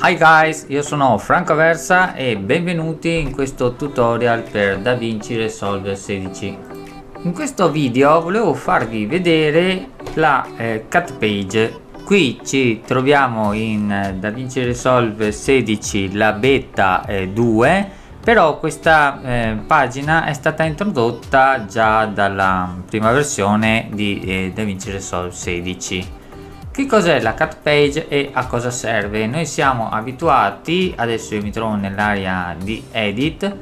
Hi guys, io sono Franco Versa e benvenuti in questo tutorial per DaVinci Resolve 16. In questo video volevo farvi vedere la eh, cut page. Qui ci troviamo in eh, DaVinci Resolve 16 la beta eh, 2 però questa eh, pagina è stata introdotta già dalla prima versione di eh, DaVinci Resolve 16 che cos'è la cat page e a cosa serve? Noi siamo abituati, adesso io mi trovo nell'area di edit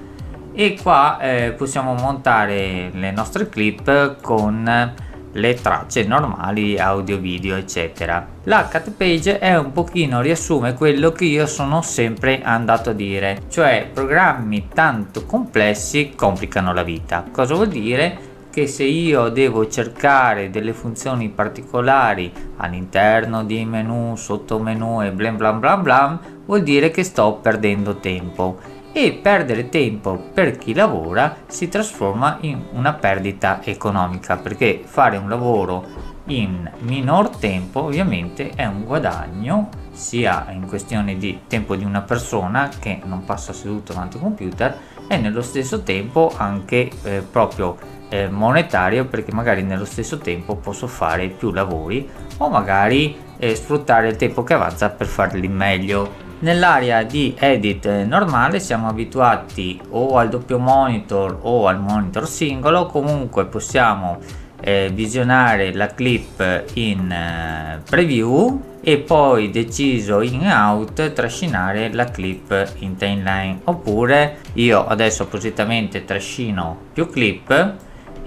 e qua eh, possiamo montare le nostre clip con le tracce normali audio video eccetera la cat page è un pochino riassume quello che io sono sempre andato a dire cioè programmi tanto complessi complicano la vita cosa vuol dire che se io devo cercare delle funzioni particolari all'interno di menu, sottomenu e blam blam blam blam vuol dire che sto perdendo tempo e perdere tempo per chi lavora si trasforma in una perdita economica perché fare un lavoro in minor tempo ovviamente è un guadagno sia in questione di tempo di una persona che non passa seduto davanti al computer e nello stesso tempo anche eh, proprio eh, monetario perché magari nello stesso tempo posso fare più lavori o magari eh, sfruttare il tempo che avanza per farli meglio. Nell'area di edit eh, normale siamo abituati o al doppio monitor o al monitor singolo, comunque possiamo eh, visionare la clip in eh, preview e poi deciso in out trascinare la clip in timeline oppure io adesso appositamente trascino più clip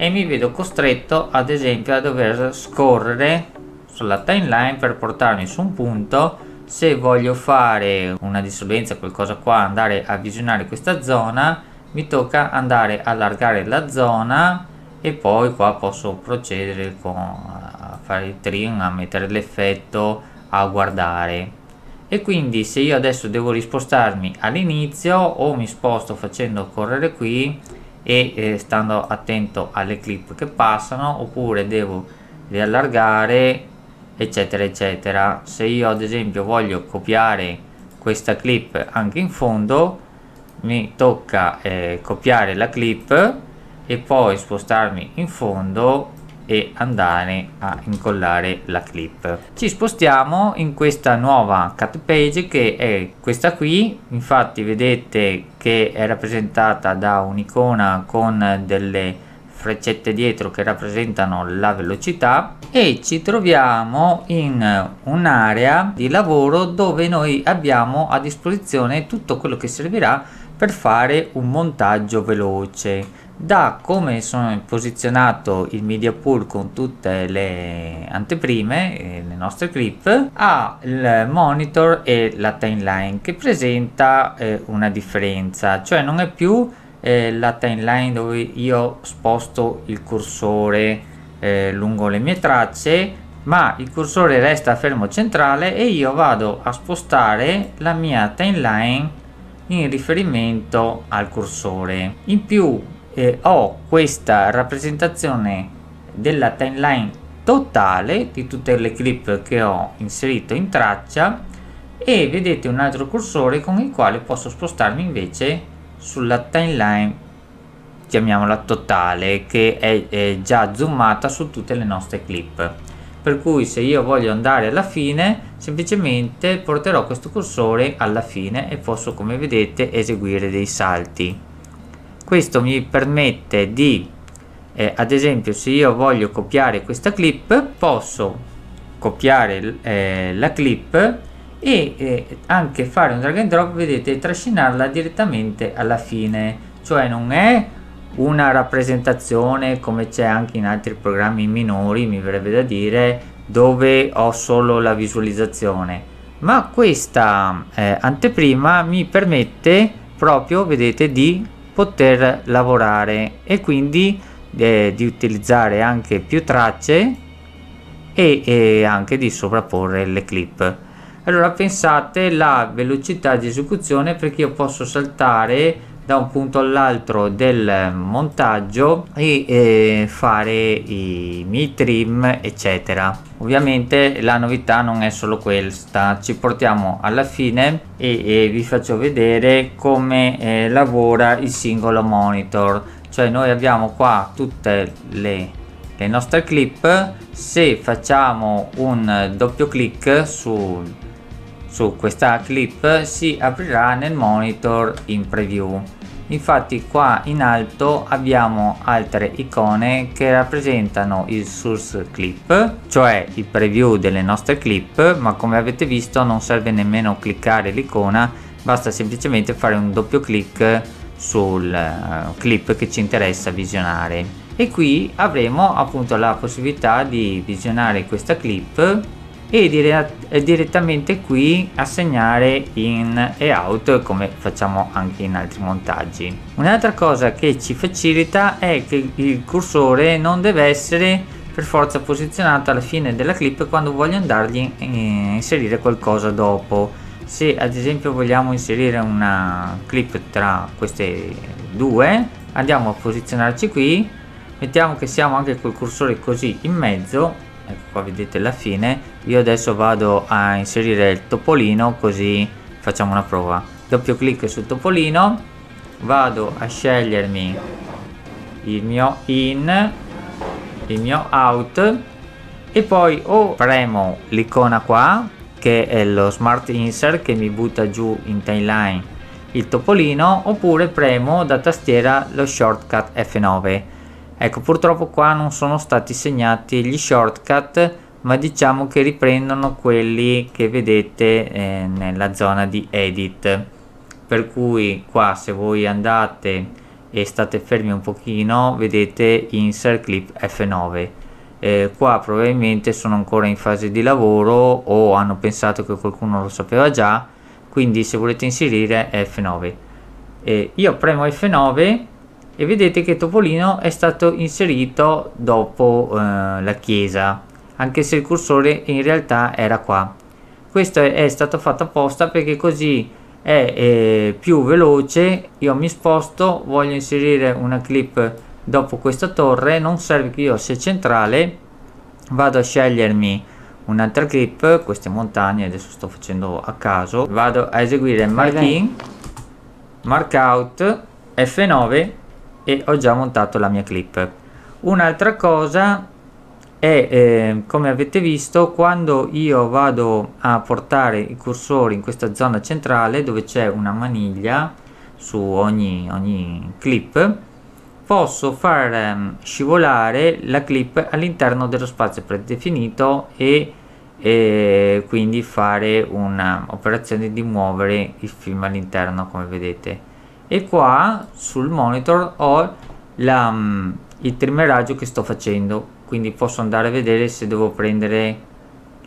e mi vedo costretto ad esempio a dover scorrere sulla timeline per portarmi su un punto se voglio fare una dissolvenza qualcosa qua andare a visionare questa zona mi tocca andare a allargare la zona e poi qua posso procedere con, a fare il trim a mettere l'effetto a guardare e quindi se io adesso devo rispostarmi all'inizio o mi sposto facendo correre qui e eh, stando attento alle clip che passano oppure devo riallargare eccetera eccetera se io ad esempio voglio copiare questa clip anche in fondo mi tocca eh, copiare la clip e poi spostarmi in fondo e andare a incollare la clip ci spostiamo in questa nuova cut page che è questa qui infatti vedete che è rappresentata da un'icona con delle freccette dietro che rappresentano la velocità e ci troviamo in un'area di lavoro dove noi abbiamo a disposizione tutto quello che servirà per fare un montaggio veloce da come sono posizionato il media pool con tutte le anteprime e eh, le nostre clip al monitor e la timeline che presenta eh, una differenza cioè non è più eh, la timeline dove io sposto il cursore eh, lungo le mie tracce ma il cursore resta fermo centrale e io vado a spostare la mia timeline in riferimento al cursore in più eh, ho questa rappresentazione della timeline totale di tutte le clip che ho inserito in traccia e vedete un altro cursore con il quale posso spostarmi invece sulla timeline chiamiamola totale che è, è già zoomata su tutte le nostre clip per cui se io voglio andare alla fine semplicemente porterò questo cursore alla fine e posso come vedete eseguire dei salti questo mi permette di eh, ad esempio se io voglio copiare questa clip posso copiare eh, la clip e eh, anche fare un drag and drop vedete trascinarla direttamente alla fine cioè non è una rappresentazione come c'è anche in altri programmi minori mi verrebbe da dire dove ho solo la visualizzazione ma questa eh, anteprima mi permette proprio vedete di poter lavorare e quindi eh, di utilizzare anche più tracce e, e anche di sovrapporre le clip allora pensate la velocità di esecuzione perché io posso saltare da un punto all'altro del montaggio e eh, fare i mi trim eccetera ovviamente la novità non è solo questa ci portiamo alla fine e, e vi faccio vedere come eh, lavora il singolo monitor cioè noi abbiamo qua tutte le le nostre clip se facciamo un doppio clic sul su questa clip si aprirà nel monitor in preview. Infatti qua in alto abbiamo altre icone che rappresentano il source clip, cioè il preview delle nostre clip, ma come avete visto non serve nemmeno cliccare l'icona, basta semplicemente fare un doppio clic sul eh, clip che ci interessa visionare. E qui avremo appunto la possibilità di visionare questa clip e dire direttamente qui assegnare in e out come facciamo anche in altri montaggi un'altra cosa che ci facilita è che il cursore non deve essere per forza posizionato alla fine della clip quando voglio andargli a inserire qualcosa dopo se ad esempio vogliamo inserire una clip tra queste due andiamo a posizionarci qui mettiamo che siamo anche col cursore così in mezzo ecco qua vedete la fine io adesso vado a inserire il topolino così facciamo una prova doppio clic sul topolino vado a scegliermi il mio in il mio out e poi o premo l'icona qua che è lo smart insert che mi butta giù in timeline il topolino oppure premo da tastiera lo shortcut F9 Ecco, purtroppo qua non sono stati segnati gli shortcut, ma diciamo che riprendono quelli che vedete eh, nella zona di edit. Per cui qua se voi andate e state fermi un pochino, vedete insert clip F9. Eh, qua probabilmente sono ancora in fase di lavoro o hanno pensato che qualcuno lo sapeva già, quindi se volete inserire F9. Eh, io premo F9 e vedete che Topolino è stato inserito dopo eh, la chiesa anche se il cursore in realtà era qua questo è, stato fatto apposta perché così è eh, più veloce io mi sposto voglio inserire una clip dopo questa torre non serve che io sia centrale vado a scegliermi un'altra clip queste montagne adesso sto facendo a caso vado a eseguire marking out f9 e ho già montato la mia clip un'altra cosa è eh, come avete visto quando io vado a portare il cursore in questa zona centrale dove c'è una maniglia su ogni, ogni clip posso far ehm, scivolare la clip all'interno dello spazio predefinito e, e quindi fare un'operazione di muovere il film all'interno come vedete e qua sul monitor ho la, mm, il trimmeraggio che sto facendo quindi posso andare a vedere se devo prendere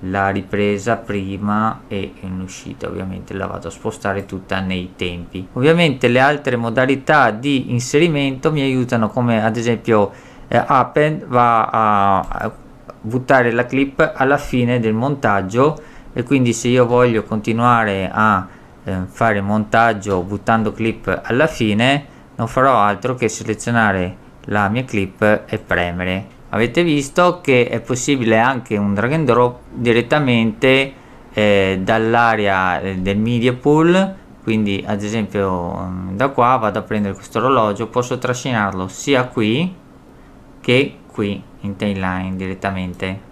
la ripresa prima e in uscita ovviamente la vado a spostare tutta nei tempi ovviamente le altre modalità di inserimento mi aiutano come ad esempio eh, Append va a, a buttare la clip alla fine del montaggio e quindi se io voglio continuare a eh, fare montaggio buttando clip alla fine non farò altro che selezionare la mia clip e premere avete visto che è possibile anche un drag and drop direttamente eh, dall'area eh, del media pool quindi ad esempio mm, da qua vado a prendere questo orologio posso trascinarlo sia qui che qui in timeline direttamente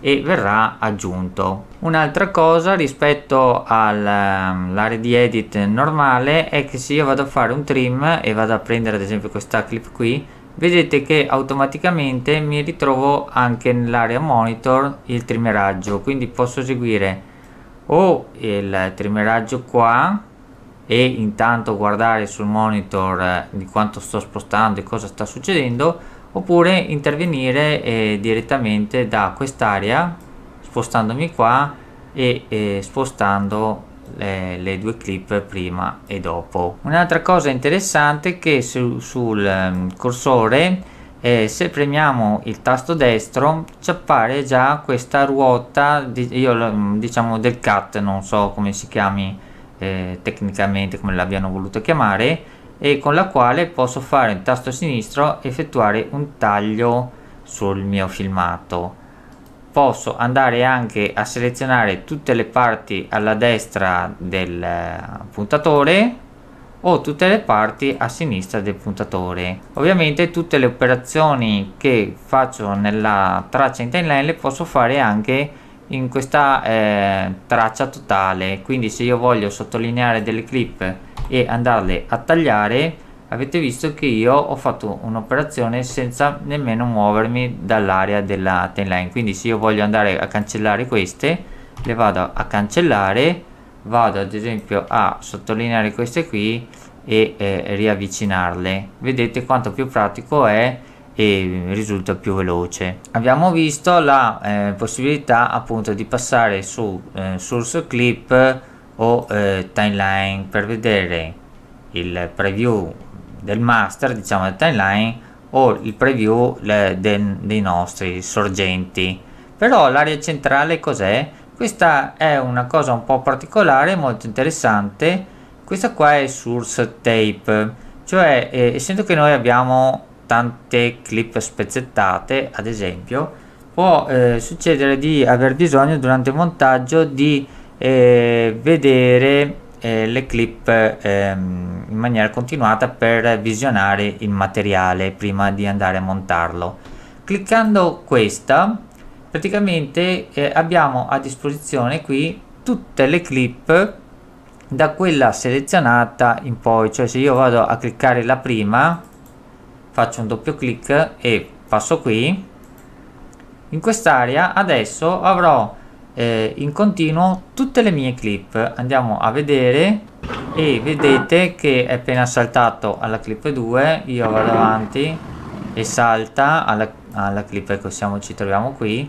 e verrà aggiunto. Un'altra cosa rispetto all'area ehm, di edit normale è che se io vado a fare un trim e vado a prendere ad esempio questa clip qui vedete che automaticamente mi ritrovo anche nell'area monitor il trimmeraggio quindi posso eseguire o il trimmeraggio qua e intanto guardare sul monitor eh, di quanto sto spostando e cosa sta succedendo oppure intervenire eh, direttamente da quest'area spostandomi qua e eh, spostando le, le, due clip prima e dopo un'altra cosa interessante è che su, sul um, cursore eh, se premiamo il tasto destro ci appare già questa ruota di, io, mm, diciamo del cat non so come si chiami eh, tecnicamente come l'abbiano voluto chiamare e con la quale posso fare il tasto sinistro effettuare un taglio sul mio filmato posso andare anche a selezionare tutte le parti alla destra del eh, puntatore o tutte le parti a sinistra del puntatore ovviamente tutte le operazioni che faccio nella traccia in timeline le posso fare anche in questa eh, traccia totale quindi se io voglio sottolineare delle clip e andarle a tagliare avete visto che io ho fatto un'operazione senza nemmeno muovermi dall'area della timeline quindi se io voglio andare a cancellare queste le vado a cancellare vado ad esempio a sottolineare queste qui e eh, riavvicinarle vedete quanto più pratico è e risulta più veloce abbiamo visto la eh, possibilità appunto di passare su eh, source clip o eh, timeline per vedere il preview del master diciamo del timeline o il preview le, de, dei nostri sorgenti però l'area centrale cos'è? questa è una cosa un po' particolare molto interessante questa qua è source tape cioè eh, essendo che noi abbiamo tante clip spezzettate ad esempio può eh, succedere di aver bisogno durante il montaggio di eh, vedere eh, le clip ehm, in maniera continuata per visionare il materiale prima di andare a montarlo cliccando questa praticamente eh, abbiamo a disposizione qui tutte le clip da quella selezionata in poi cioè se io vado a cliccare la prima faccio un doppio clic e passo qui in quest'area adesso avrò eh, in continuo tutte le mie clip andiamo a vedere e vedete che è appena saltato alla clip 2 io vado avanti e salta alla, alla clip ecco siamo, ci troviamo qui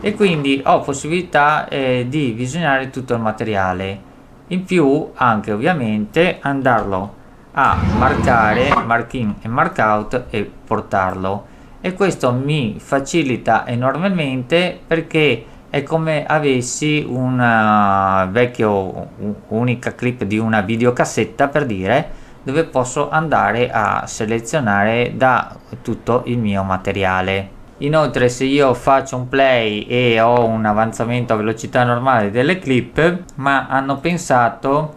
e quindi ho possibilità eh, di visionare tutto il materiale in più anche ovviamente andarlo a marcare mark in e mark out e portarlo e questo mi facilita enormemente perché è come avessi un eh, vecchio unica clip di una videocassetta per dire dove posso andare a selezionare da tutto il mio materiale inoltre se io faccio un play e ho un avanzamento a velocità normale delle clip ma hanno pensato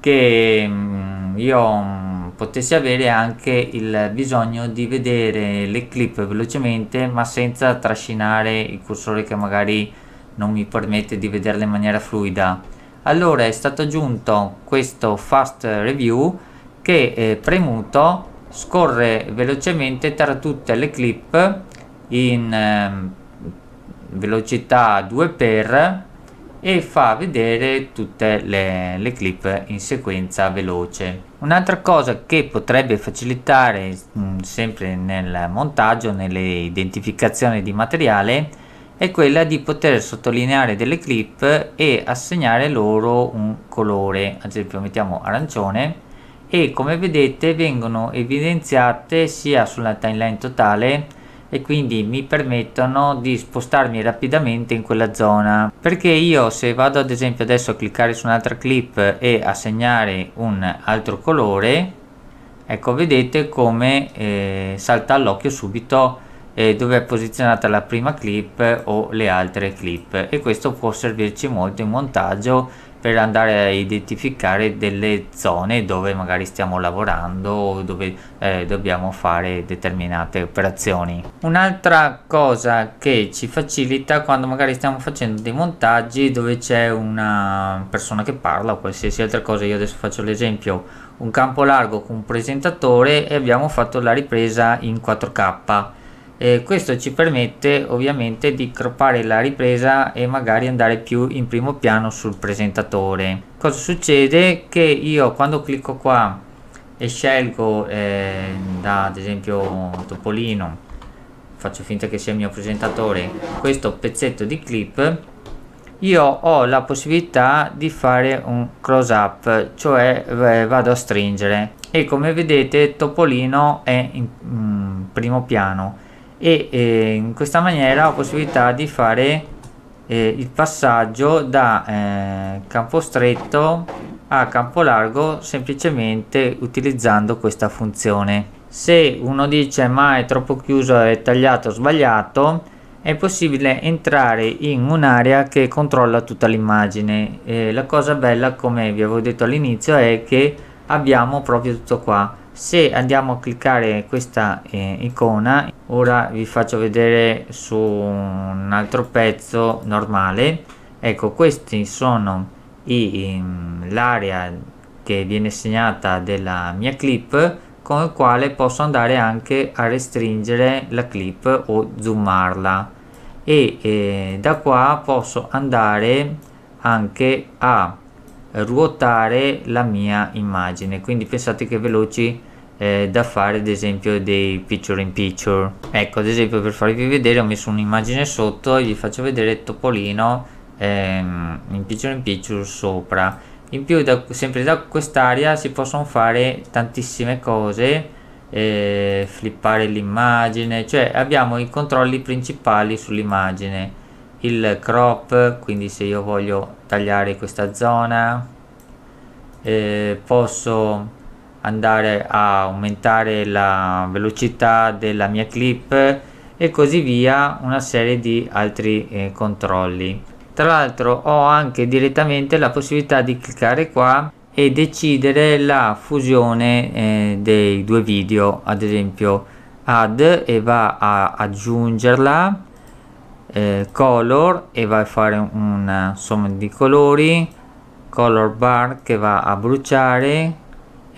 che mm, io mm, potessi avere anche il bisogno di vedere le clip velocemente ma senza trascinare il cursore che magari non mi permette di vederla in maniera fluida allora è stato aggiunto questo fast review che eh, premuto scorre velocemente tra tutte le clip in eh, velocità 2x e fa vedere tutte le, le clip in sequenza veloce un'altra cosa che potrebbe facilitare mh, mm, sempre nel montaggio nell'identificazione di materiale è quella di poter sottolineare delle clip e assegnare loro un colore ad esempio mettiamo arancione e come vedete vengono evidenziate sia sulla timeline totale e quindi mi permettono di spostarmi rapidamente in quella zona perché io se vado ad esempio adesso a cliccare su un'altra clip e assegnare un altro colore ecco vedete come eh, salta all'occhio subito eh, dove è posizionata la prima clip o le altre clip e questo può servirci molto in montaggio per andare a identificare delle zone dove magari stiamo lavorando o dove eh, dobbiamo fare determinate operazioni. Un'altra cosa che ci facilita quando magari stiamo facendo dei montaggi dove c'è una persona che parla o qualsiasi altra cosa, io adesso faccio l'esempio, un campo largo con un presentatore e abbiamo fatto la ripresa in 4K eh, questo ci permette ovviamente di croppare la ripresa e magari andare più in primo piano sul presentatore cosa succede che io quando clicco qua e scelgo eh, da ad esempio Topolino faccio finta che sia il mio presentatore questo pezzetto di clip io ho la possibilità di fare un close up cioè eh, vado a stringere e come vedete Topolino è in mm, primo piano e eh, in questa maniera ho possibilità di fare eh, il passaggio da eh, campo stretto a campo largo semplicemente utilizzando questa funzione se uno dice ma è troppo chiuso è tagliato sbagliato è possibile entrare in un'area che controlla tutta l'immagine e la cosa bella come vi avevo detto all'inizio è che abbiamo proprio tutto qua se andiamo a cliccare questa eh, icona ora vi faccio vedere su un altro pezzo normale ecco questi sono ehm, l'area che viene segnata della mia clip con il quale posso andare anche a restringere la clip o zoomarla e eh, da qua posso andare anche a ruotare la mia immagine quindi pensate che veloci eh, da fare ad esempio dei picture in picture ecco ad esempio per farvi vedere ho messo un'immagine sotto e vi faccio vedere Topolino ehm, in picture in picture sopra in più da, sempre da quest'area si possono fare tantissime cose eh, flippare l'immagine cioè abbiamo i controlli principali sull'immagine il crop quindi se io voglio tagliare questa zona eh, posso andare a aumentare la velocità della mia clip e così via una serie di altri eh, controlli tra l'altro ho anche direttamente la possibilità di cliccare qua e decidere la fusione eh, dei due video ad esempio add e va a aggiungerla eh, color e va a fare una somma di colori color bar che va a bruciare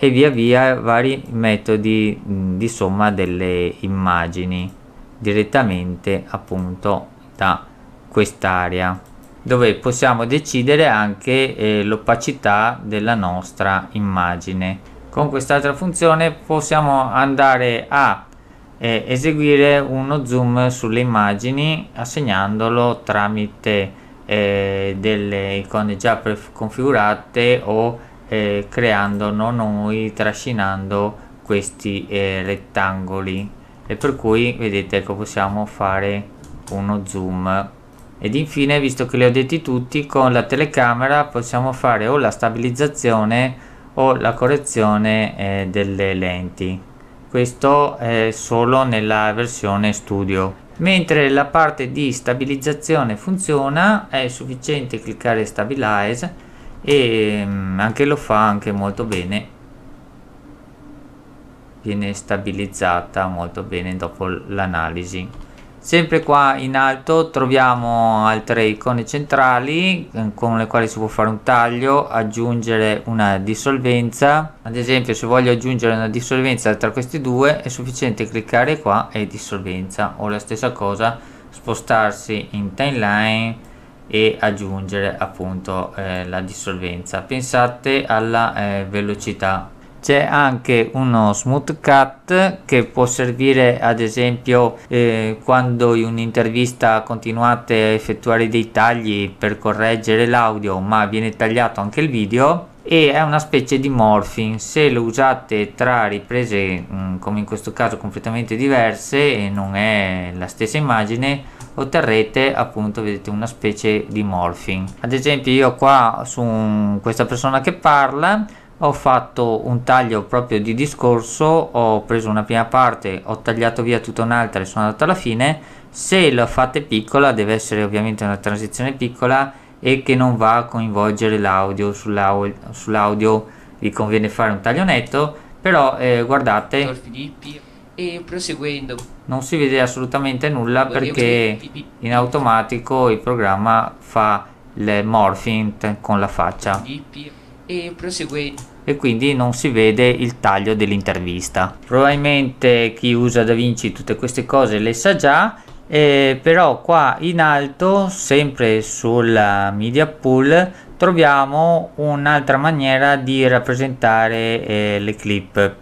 e via via vari metodi di somma delle immagini direttamente appunto da quest'area dove possiamo decidere anche eh, l'opacità della nostra immagine con quest'altra funzione possiamo andare a eh, eseguire uno zoom sulle immagini assegnandolo tramite eh, delle icone già preconfigurate o eh, creando no, noi trascinando questi eh, rettangoli e per cui vedete ecco possiamo fare uno zoom ed infine visto che li ho detti tutti con la telecamera possiamo fare o la stabilizzazione o la correzione eh, delle lenti questo è solo nella versione studio mentre la parte di stabilizzazione funziona è sufficiente cliccare stabilize e mm, anche lo fa anche molto bene viene stabilizzata molto bene dopo l'analisi sempre qua in alto troviamo altre icone centrali eh, con le quali si può fare un taglio aggiungere una dissolvenza ad esempio se voglio aggiungere una dissolvenza tra questi due è sufficiente cliccare qua e dissolvenza o la stessa cosa spostarsi in timeline e aggiungere appunto eh, la dissolvenza pensate alla eh, velocità c'è anche uno smooth cut che può servire ad esempio eh, quando in un'intervista continuate a effettuare dei tagli per correggere l'audio ma viene tagliato anche il video e è una specie di morphing se lo usate tra riprese mh, mm, come in questo caso completamente diverse e non è la stessa immagine otterrete appunto vedete una specie di morphing ad esempio io qua su un, questa persona che parla ho fatto un taglio proprio di discorso ho preso una prima parte ho tagliato via tutta un'altra e sono andato alla fine se lo fate piccola deve essere ovviamente una transizione piccola e che non va a coinvolgere l'audio sull'audio, sull'audio vi conviene fare un taglio netto però eh, guardate e proseguendo non si vede assolutamente nulla perché in automatico il programma fa il morphing con la faccia e proseguendo e quindi non si vede il taglio dell'intervista probabilmente chi usa DaVinci tutte queste cose le sa già eh, però qua in alto sempre sulla eh, media pool troviamo un'altra maniera di rappresentare eh, le clip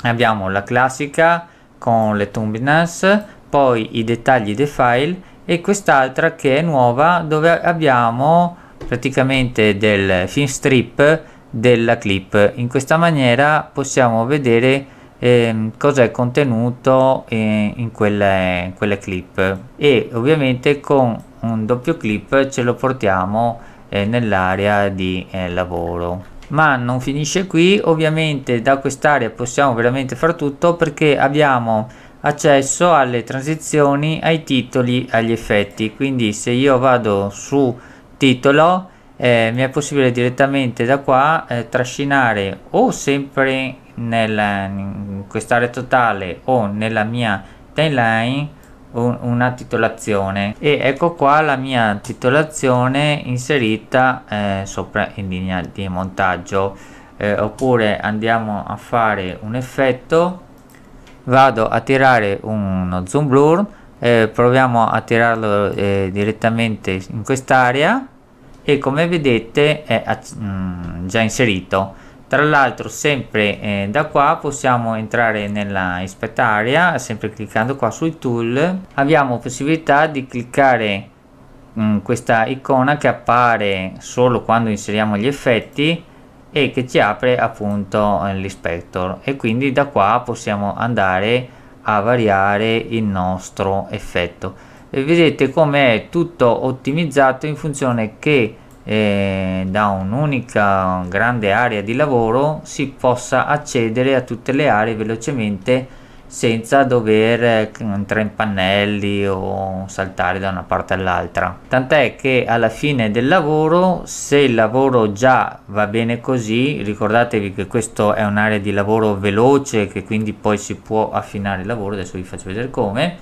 abbiamo la classica con le thumbnails poi i dettagli dei file e quest'altra che è nuova dove abbiamo praticamente del film strip della clip in questa maniera possiamo vedere ehm, cosa è contenuto eh, in, quelle, in, quelle, clip e ovviamente con un doppio clip ce lo portiamo eh, nell'area di eh, lavoro ma non finisce qui ovviamente da quest'area possiamo veramente far tutto perché abbiamo accesso alle transizioni ai titoli agli effetti quindi se io vado su titolo eh, mi è possibile direttamente da qua eh, trascinare o sempre nella, in quest'area totale o nella mia timeline una titolazione e ecco qua la mia titolazione inserita eh, sopra in linea di montaggio eh, oppure andiamo a fare un effetto vado a tirare uno zoom blur eh, proviamo a tirarlo eh, direttamente in quest'area e come vedete è mh, mm, già inserito tra l'altro sempre eh, da qua possiamo entrare nella inspect area sempre cliccando qua sui tool abbiamo possibilità di cliccare mh, mm, questa icona che appare solo quando inseriamo gli effetti e che ci apre appunto eh, l'inspector e quindi da qua possiamo andare a variare il nostro effetto e vedete come è tutto ottimizzato in funzione che eh, da un'unica grande area di lavoro si possa accedere a tutte le aree velocemente senza dover entrare eh, in pannelli o saltare da una parte all'altra. Tant'è che alla fine del lavoro, se il lavoro già va bene così, ricordatevi che questa è un'area di lavoro veloce che quindi poi si può affinare il lavoro, adesso vi faccio vedere come,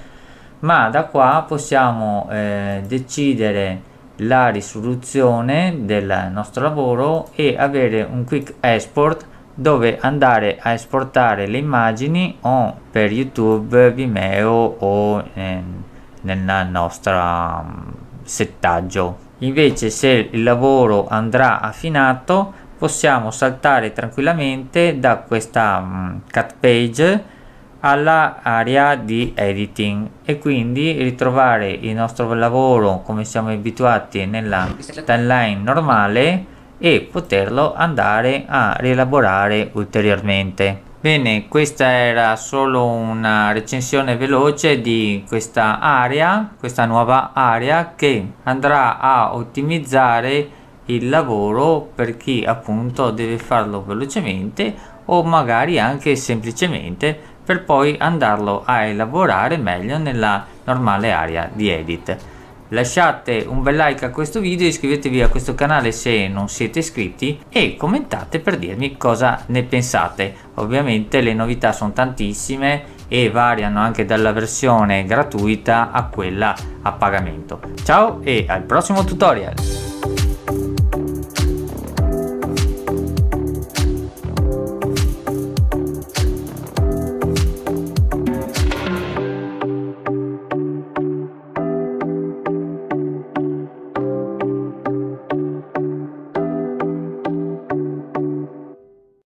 ma da qua possiamo eh, decidere la risoluzione del nostro lavoro e avere un quick export dove andare a esportare le immagini o per YouTube, Vimeo o eh, nel nostro mm, settaggio. Invece se il lavoro andrà affinato possiamo saltare tranquillamente da questa mm, cut page alla area di editing e quindi ritrovare il nostro lavoro come siamo abituati nella timeline normale e poterlo andare a rielaborare ulteriormente. Bene, questa era solo una recensione veloce di questa area, questa nuova area che andrà a ottimizzare il lavoro per chi appunto deve farlo velocemente o magari anche semplicemente per poi andarlo a elaborare meglio nella normale area di edit. Lasciate un bel like a questo video, iscrivetevi a questo canale se non siete iscritti e commentate per dirmi cosa ne pensate. Ovviamente le novità sono tantissime e variano anche dalla versione gratuita a quella a pagamento. Ciao e al prossimo tutorial!